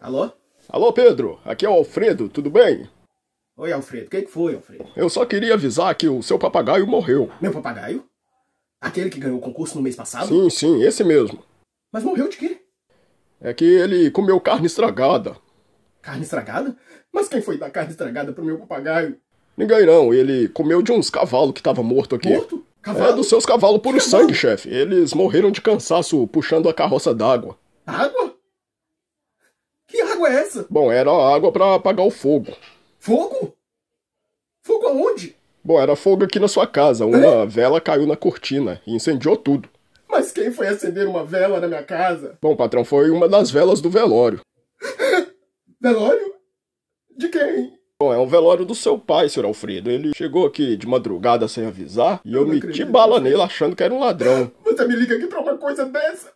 Alô? Alô, Pedro. Aqui é o Alfredo, tudo bem? Oi, Alfredo. O que, que foi, Alfredo? Eu só queria avisar que o seu papagaio morreu. Meu papagaio? Aquele que ganhou o concurso no mês passado? Sim, sim, esse mesmo. Mas morreu de quê? É que ele comeu carne estragada. Carne estragada? Mas quem foi dar carne estragada pro meu papagaio? Ninguém não, ele comeu de uns cavalos que tava morto aqui. Morto? É cavalo? É dos seus cavalos puro cavalo? sangue, chefe. Eles morreram de cansaço puxando a carroça d'água. Água? água é essa? Bom, era água para apagar o fogo. Fogo? Fogo aonde? Bom, era fogo aqui na sua casa. Uma é? vela caiu na cortina e incendiou tudo. Mas quem foi acender uma vela na minha casa? Bom, patrão, foi uma das velas do velório. velório? De quem? Bom, é um velório do seu pai, senhor Alfredo. Ele chegou aqui de madrugada sem avisar e eu, eu meti acredito. bala nele achando que era um ladrão. Você me liga aqui pra uma coisa dessa?